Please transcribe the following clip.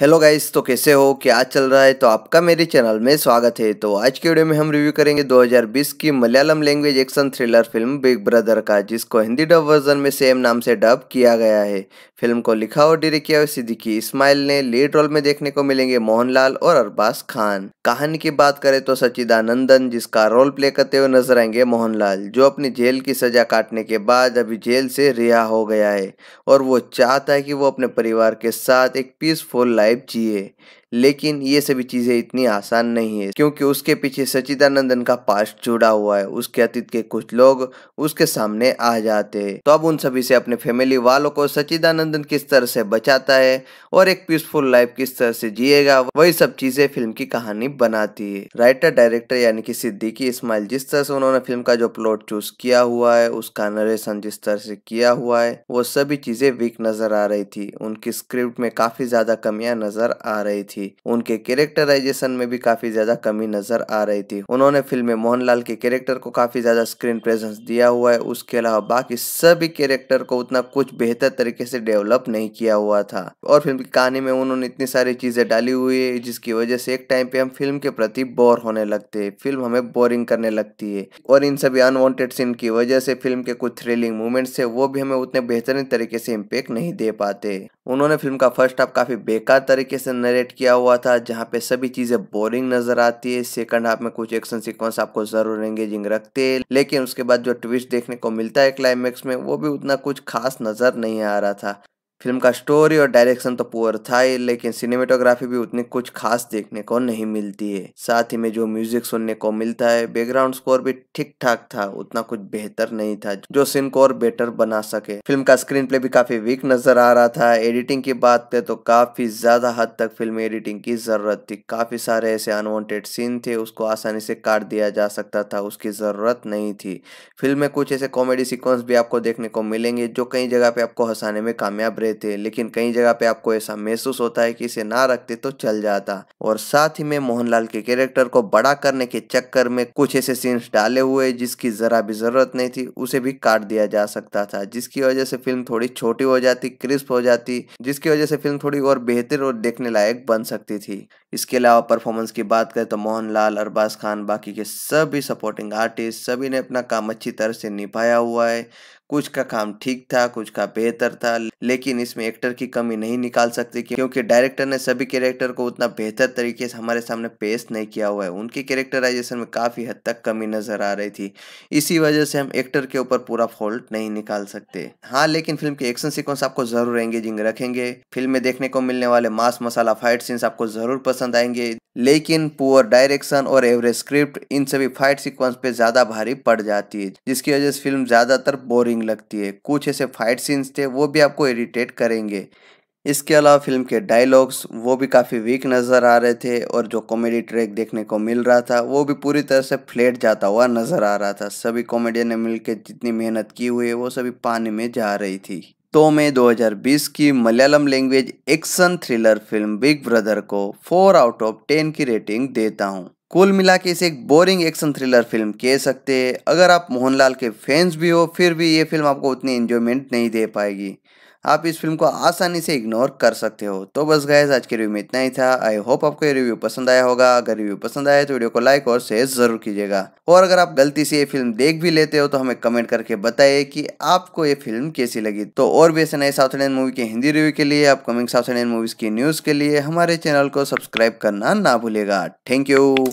hello guys तो कैसे हो क्या चल रहा है तो आपका मेरे चैनल में स्वागत है तो आज के वीडियो में हम रिव्यू करेंगे 2020 की Malayalam language action thriller film big brother का जिसको हिंदी डब वर्जन में सेम नाम से डब किया गया है फिल्म को लिखा और डायरेक्ट किया सिद्दीकी इस्माइल ने लीड रोल में देखने को मिलेंगे मोहनलाल और अरबाज खान कहानी की बात करें तो सचिदानंदन जिसका रोल प्ले करते हुए नजर आएंगे मोहनलाल जो अपनी जेल की सजा काटने के बाद अभी जेल से रिहा हो गया है और वो चाहता है कि वो अपने परिवार के साथ एक पीसफुल लाइफ 5Ga लेकिन ये सभी चीज़ें इतनी आसान नहीं है क्योंकि उसके पीछे सचिदानंदन का पास्ट जुड़ा हुआ है उसके अतीत के कुछ लोग उसके सामने आ जाते हैं तो अब उन सभी से अपने फैमिली वालों को सचिदानंदन किस तरह से बचाता है और एक पीसफुल लाइफ किस तरह से जिएगा वही सब चीज़ें फिल्म की कहानी बनाती है राइटर डायरेक्टर यानी कि सिद्दीकी इस्माइल जिस तरह से उन्होंने फिल्म का जो प्लॉट चूज किया हुआ है उसका नरेशन जिस तरह से किया हुआ है वो सभी चीज़ें वीक नजर आ रही थी उनकी स्क्रिप्ट में काफ़ी ज़्यादा कमियां नजर आ रही थी थी उनके कैरेक्टराइजेशन में भी काफी ज्यादा कमी नजर आ रही थी उन्होंने फिल्म में मोहनलाल के कैरेक्टर को काफी ज्यादा स्क्रीन प्रेजेंस दिया हुआ है उसके अलावा बाकी सभी कैरेक्टर को उतना कुछ बेहतर तरीके से डेवलप नहीं किया हुआ था और फिल्म की कहानी में उन्होंने इतनी सारी चीजें डाली हुई है जिसकी वजह से एक टाइम पे हम फिल्म के प्रति बोर होने लगते है फिल्म हमें बोरिंग करने लगती है और इन सभी अनवांटेड सीन की वजह से फिल्म के कुछ थ्रिलिंग मूवमेंट्स है वो भी हमें उतने बेहतरीन तरीके से इम्पेक्ट नहीं दे पाते उन्होंने फिल्म का फर्स्ट हाफ काफ़ी बेकार तरीके से नरेट किया हुआ था जहाँ पे सभी चीज़ें बोरिंग नज़र आती है सेकंड हाफ में कुछ एक्शन सीक्वेंस आपको ज़रूर एंगेजिंग रखते हैं लेकिन उसके बाद जो ट्विस्ट देखने को मिलता है क्लाइमेक्स में वो भी उतना कुछ खास नज़र नहीं आ रहा था फिल्म का स्टोरी और डायरेक्शन तो पुअर था ही लेकिन सिनेमेटोग्राफी भी उतनी कुछ खास देखने को नहीं मिलती है साथ ही में जो म्यूजिक सुनने को मिलता है बैकग्राउंड स्कोर भी ठीक ठाक था उतना कुछ बेहतर नहीं था जो सीन को और बेटर बना सके फिल्म का स्क्रीन प्ले भी काफी वीक नजर आ रहा था एडिटिंग की बात करें तो काफी ज्यादा हद तक फिल्म एडिटिंग की जरूरत थी काफी सारे ऐसे अनवॉन्टेड सीन थे उसको आसानी से काट दिया जा सकता था उसकी जरूरत नहीं थी फिल्म में कुछ ऐसे कॉमेडी सिक्वेंस भी आपको देखने को मिलेंगे जो कई जगह पे आपको हंसाने में कामयाब रहे थे लेकिन कई जगह पे आपको ऐसा महसूस होता है कि इसे ना रखते तो चल जाता और साथ ही में मोहनलाल के कैरेक्टर को बड़ा करने के चक्कर में कुछ ऐसे सीन्स डाले हुए जिसकी जरा भी जरूरत नहीं थी उसे भी काट दिया जा सकता था जिसकी वजह से फिल्म थोड़ी छोटी हो जाती क्रिस्प हो जाती जिसकी वजह से फिल्म थोड़ी और बेहतर और देखने लायक बन सकती थी इसके अलावा परफॉर्मेंस की बात करें तो मोहनलाल अरबाज खान बाकी के सभी सपोर्टिंग आर्टिस्ट सभी ने अपना काम अच्छी तरह से निभाया हुआ है कुछ का काम ठीक था कुछ का बेहतर था लेकिन इसमें एक्टर की कमी नहीं निकाल सकते क्योंकि डायरेक्टर ने सभी कैरेक्टर को उतना बेहतर तरीके से हमारे सामने पेश नहीं किया हुआ है उनके कैरेक्टराइजेशन में काफ़ी हद तक कमी नज़र आ रही थी इसी वजह से हम एक्टर के ऊपर पूरा फॉल्ट नहीं निकाल सकते हाँ लेकिन फिल्म के एक्शन सिक्वेंस आपको ज़रूर एंगेजिंग रखेंगे फिल्म में देखने को मिलने वाले मास मसाला फाइट सीन्स आपको ज़रूर पसंद आएंगे लेकिन पुअर डायरेक्शन और एवरेज स्क्रिप्ट इन सभी फाइट सिक्वेंस पे ज़्यादा भारी पड़ जाती है जिसकी वजह से फिल्म ज़्यादातर बोरिंग बोरिंग लगती है कुछ ऐसे फाइट सीन्स थे वो भी आपको इरिटेट करेंगे इसके अलावा फिल्म के डायलॉग्स वो भी काफ़ी वीक नज़र आ रहे थे और जो कॉमेडी ट्रैक देखने को मिल रहा था वो भी पूरी तरह से फ्लेट जाता हुआ नज़र आ रहा था सभी कॉमेडियन ने मिलकर जितनी मेहनत की हुई है वो सभी पानी में जा रही थी तो मैं 2020 की Malayalam language action thriller film big brother को 4 आउट ऑफ 10 की रेटिंग देता हूँ कुल मिला के इसे एक बोरिंग एक्शन थ्रिलर फिल्म कह सकते हैं अगर आप मोहनलाल के फैंस भी हो फिर भी ये फिल्म आपको उतनी एंजॉयमेंट नहीं दे पाएगी आप इस फिल्म को आसानी से इग्नोर कर सकते हो तो बस गैस आज के रिव्यू में इतना ही था आई होप आपको ये रिव्यू पसंद आया होगा अगर रिव्यू पसंद आया तो वीडियो को लाइक और शेयर जरूर कीजिएगा और अगर आप गलती से ये फिल्म देख भी लेते हो तो हमें कमेंट करके बताइए कि आपको ये फिल्म कैसी लगी तो और भी ऐसे नए साउथ इंडियन मूवी के हिंदी रिव्यू के लिए अपकमिंग साउथ इंडियन मूवीज की न्यूज के लिए हमारे चैनल को सब्सक्राइब करना ना भूलेगा थैंक यू